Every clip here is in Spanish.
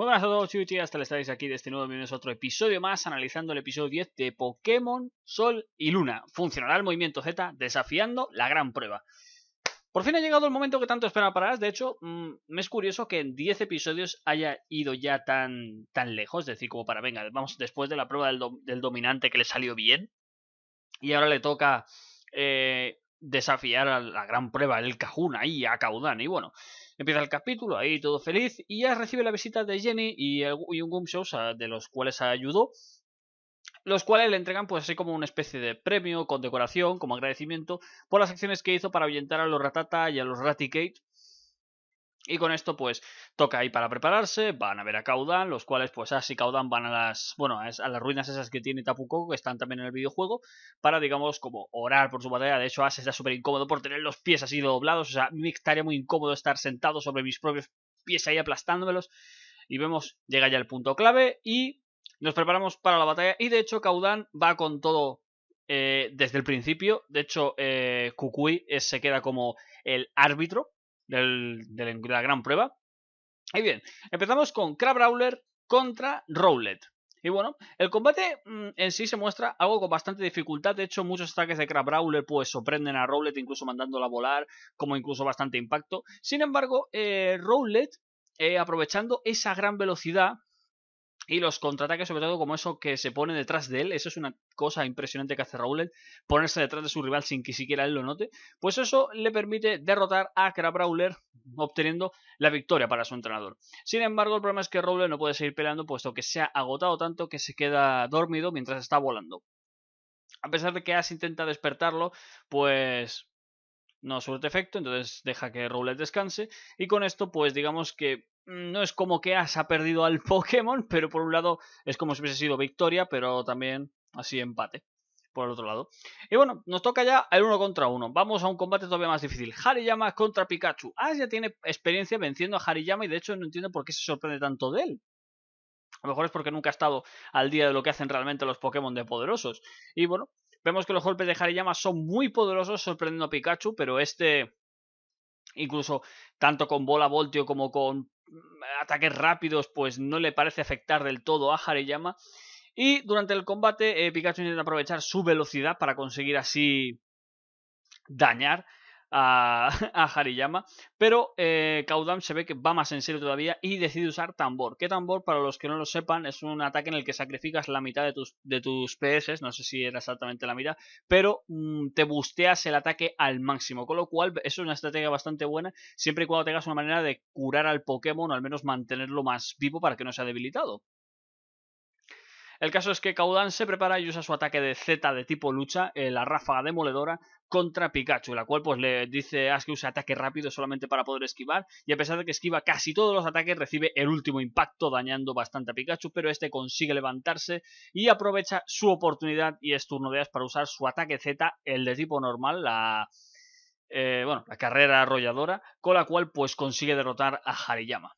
Muy buenas a todos, y hasta le estáis aquí de este nuevo bienvenidos a otro episodio más, analizando el episodio 10 de Pokémon Sol y Luna. Funcionará el movimiento Z desafiando la gran prueba. Por fin ha llegado el momento que tanto esperaba para De hecho, mm, me es curioso que en 10 episodios haya ido ya tan, tan lejos. Es decir, como para, venga, vamos después de la prueba del, dominante que le salió bien. Y ahora le toca eh, desafiar a la gran prueba El cajún ahí a Caudán. Y bueno, empieza el capítulo, ahí todo feliz, y ya recibe la visita de Jenny y, el, y un de los cuales ayudó. Los cuales le entregan, pues así como una especie de premio, Con decoración como agradecimiento, por las acciones que hizo para ahuyentar a los Ratata y a los Raticate, y con esto, pues, toca ahí para prepararse, van a ver a Caudan, los cuales, pues, Ash y Caudan van a las, bueno, a las ruinas esas que tiene Tapu Koko, que están también en el videojuego, para, digamos, como orar por su batalla. De hecho, Ash está súper incómodo por tener los pies así doblados, o sea, me estaría muy incómodo estar sentado sobre mis propios pies ahí aplastándomelos. Y vemos, llega ya el punto clave y nos preparamos para la batalla. Y de hecho, Caudan va con todo eh, desde el principio. De hecho, eh, Kukui se queda como el árbitro de la gran prueba. Y bien, empezamos con Crab Brawler contra Rowlet. Y bueno, el combate mm, en sí se muestra algo con bastante dificultad. De hecho, muchos ataques de Crab Brawler pues sorprenden a Rowlet, incluso mandándola a volar, como incluso bastante impacto. Sin embargo, eh, Rowlet, eh, aprovechando esa gran velocidad, y los contraataques, sobre todo como eso que se pone detrás de él, eso es una cosa impresionante que hace Rowlet, ponerse detrás de su rival sin que siquiera él lo note, pues eso le permite derrotar a Crabrawler obteniendo la victoria para su entrenador. Sin embargo, el problema es que Rowlet no puede seguir peleando puesto que se ha agotado tanto que se queda dormido mientras está volando. A pesar de que Ash intenta despertarlo, pues no suerte efecto, entonces deja que Rowlet descanse y con esto pues digamos que Mm, no es como que Ash ha perdido al Pokémon, pero por un lado es como si hubiese sido victoria, pero también así empate por el otro lado. Y bueno, nos toca ya el uno contra uno. Vamos a un combate todavía más difícil. Hariyama contra Pikachu. Ash ya tiene experiencia venciendo a Hariyama y de hecho no entiendo por qué se sorprende tanto de él. A lo mejor es porque nunca ha estado al día de lo que hacen realmente los Pokémon de poderosos. Y bueno, vemos que los golpes de Hariyama son muy poderosos sorprendiendo a Pikachu, pero este incluso tanto con bola voltio como con mm, ataques rápidos, pues no le parece afectar del todo a Hariyama. Y durante el combate, eh, Pikachu intenta aprovechar su velocidad para conseguir así dañar a, Hariyama. Pero eh, Kaudam se ve que va más en serio todavía y decide usar tambor. ¿Qué tambor? Para los que no lo sepan, es un ataque en el que sacrificas la mitad de tus, de tus PS, no sé si era exactamente la mitad, pero mm, te busteas el ataque al máximo. Con lo cual es una estrategia bastante buena siempre y cuando tengas una manera de curar al Pokémon o al menos mantenerlo más vivo para que no sea debilitado. El caso es que Kaudan se prepara y usa su ataque de Z de tipo lucha, eh, la ráfaga demoledora, contra Pikachu, la cual pues le dice Ash que use ataque rápido solamente para poder esquivar, y a pesar de que esquiva casi todos los ataques, recibe el último impacto dañando bastante a Pikachu, pero este consigue levantarse y aprovecha su oportunidad y es turno de Ash para usar su ataque Z, el de tipo normal, la... Eh, bueno, la carrera arrolladora, con la cual pues consigue derrotar a Hariyama.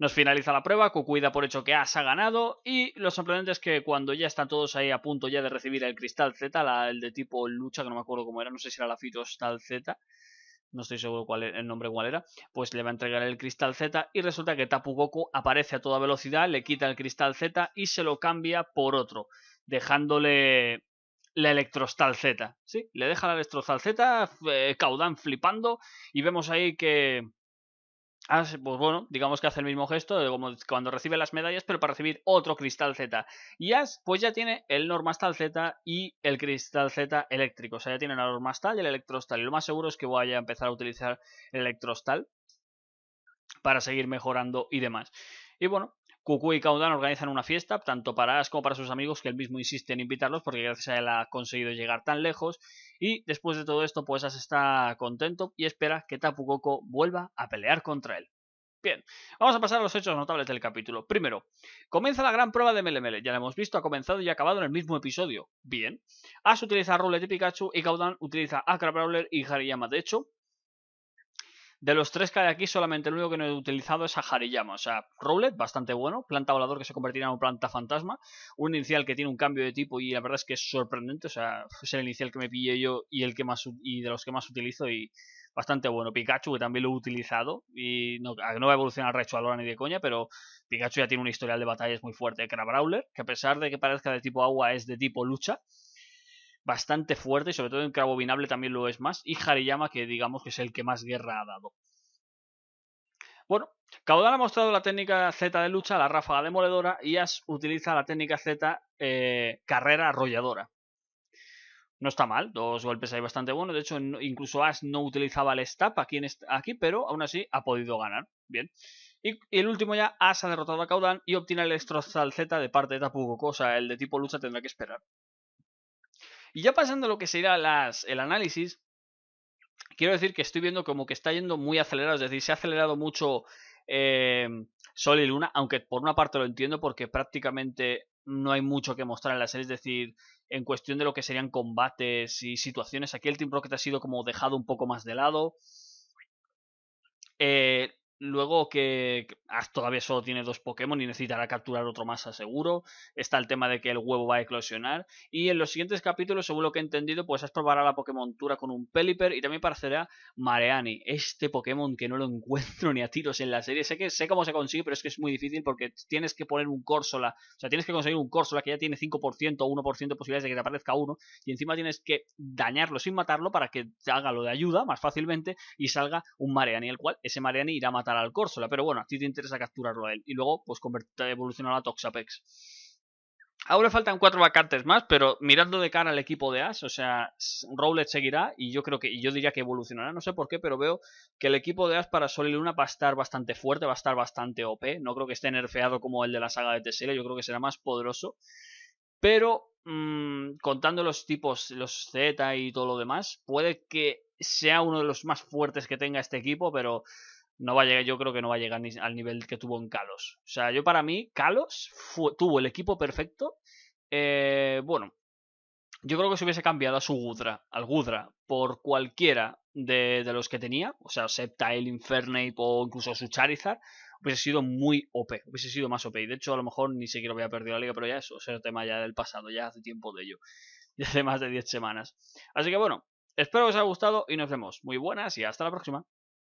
Nos finaliza la prueba, Kukuida por hecho que As ha ganado y lo sorprendente es que cuando ya están todos ahí a punto ya de recibir el cristal Z, el de tipo lucha, que no me acuerdo cómo era, no sé si era la Fitostal Z, no estoy seguro cuál e, el nombre cuál era, pues le va a entregar el cristal Z y resulta que Tapu Goku aparece a toda velocidad, le quita el cristal Z y se lo cambia por otro, dejándole la Electrostal Z. Sí, le deja la Electrostal Z, caudan eh, Caudán flipando y vemos ahí que Ah, pues bueno, digamos que hace el mismo gesto de cuando recibe las medallas, pero para recibir otro cristal Z. Y Ash, pues ya tiene el Normastal Z y el cristal Z eléctrico. O sea, ya tiene el Normastal y el Electrostal. Y lo más seguro es que vaya a empezar a utilizar el Electrostal para seguir mejorando y demás. Y bueno, Cucú y caudan organizan una fiesta, tanto para Ash como para sus amigos, que él mismo insiste en invitarlos porque gracias a él ha conseguido llegar tan lejos. Y después de todo esto, pues Ash está contento y espera que Tapu Koko vuelva a pelear contra él. Bien, vamos a pasar a los hechos notables del capítulo. Primero, comienza la gran prueba de Melemele. Ya la hemos visto, ha comenzado y ha acabado en el mismo episodio. Bien. Ash utiliza a de Pikachu y Kaudan utiliza acra Brawler y Hariyama. De hecho, de los tres que hay aquí, solamente el único que no he utilizado es a Hariyama. O sea, Rowlet, bastante bueno. Planta volador que se convertirá en un planta fantasma. Un inicial que tiene un cambio de tipo y la verdad es que es sorprendente. O sea, es el inicial que me pillé yo y el que más y de los que más utilizo y bastante bueno. Pikachu, que también lo he utilizado, y no, va a evolucionar Recho a Lora ni de coña, pero Pikachu ya tiene un historial de batallas muy fuerte. Crabrawler, que a pesar de que parezca de tipo agua, es de tipo lucha bastante fuerte, y sobre todo en Crabobinable también lo es más, y Hariyama, que digamos que es el que más guerra ha dado. Bueno, Caudal ha mostrado la técnica Z de lucha, la ráfaga demoledora, y Ash utiliza la técnica Z eh, carrera arrolladora. No está mal, dos golpes ahí bastante buenos. De hecho, incluso Ash no utilizaba el stab aquí, aquí pero aún así ha podido ganar. Bien. Y, el último ya, As ha derrotado a Caudan y obtiene el Estrozal Z de parte de Tapu O sea, el de tipo lucha tendrá que esperar. Y ya pasando a lo que sería las, el análisis, quiero decir que estoy viendo como que está yendo muy acelerado, es decir, se ha acelerado mucho em, Sol y Luna, aunque por una parte lo entiendo porque prácticamente no hay mucho que mostrar en la serie, es decir, en cuestión de lo que serían combates y situaciones, aquí el Team Rocket ha sido como dejado un poco más de lado. Eh, Luego que ah, todavía solo tiene dos Pokémon y necesitará capturar otro más a seguro. Está el tema de que el huevo va a eclosionar. Y en los siguientes capítulos, según lo que he entendido, pues has probará la Pokémon Tura con un Pelipper y también parecerá Mareani. Este Pokémon que no lo encuentro ni a tiros en la serie. Sé que sé cómo se consigue, pero es que es muy difícil porque tienes que poner un Corsola. O sea, tienes que conseguir un Corsola que ya tiene 5% o 1% de posibilidades de que te aparezca uno. Y encima tienes que dañarlo sin matarlo para que te haga lo de ayuda más fácilmente y salga un Mareani, el cual ese Mareani irá a al Córsola, pero bueno, a ti te interesa capturarlo a él y luego pues convertir, evolucionar a Toxapex. Ahora faltan cuatro vacantes más, pero mirando de cara al equipo de As, o sea, Rowlet seguirá y yo creo que, yo diría que evolucionará, no sé por qué, pero veo que el equipo de As para Sol y Luna va a estar bastante fuerte, va a estar bastante OP, no creo que esté nerfeado como el de la saga de Tesela, yo creo que será más poderoso, pero mm, contando los tipos, los Z y todo lo demás, puede que sea uno de los más fuertes que tenga este equipo, pero no va a llegar, yo creo que no va a llegar al nivel que tuvo en Kalos. O sea, yo para mí, Kalos tuvo el equipo perfecto. Eh, bueno, yo creo que si hubiese cambiado a su Gudra, al Gudra, por cualquiera de, los que tenía, o sea, el Infernape o incluso su Charizard, hubiese sido muy OP, hubiese sido más OP. Y de hecho, a lo mejor ni siquiera voy a la liga, pero ya eso, ese es el tema ya del pasado, ya hace tiempo de ello, ya hace más de 10 semanas. Así que bueno, espero que os haya gustado y nos vemos. Muy buenas y hasta la próxima.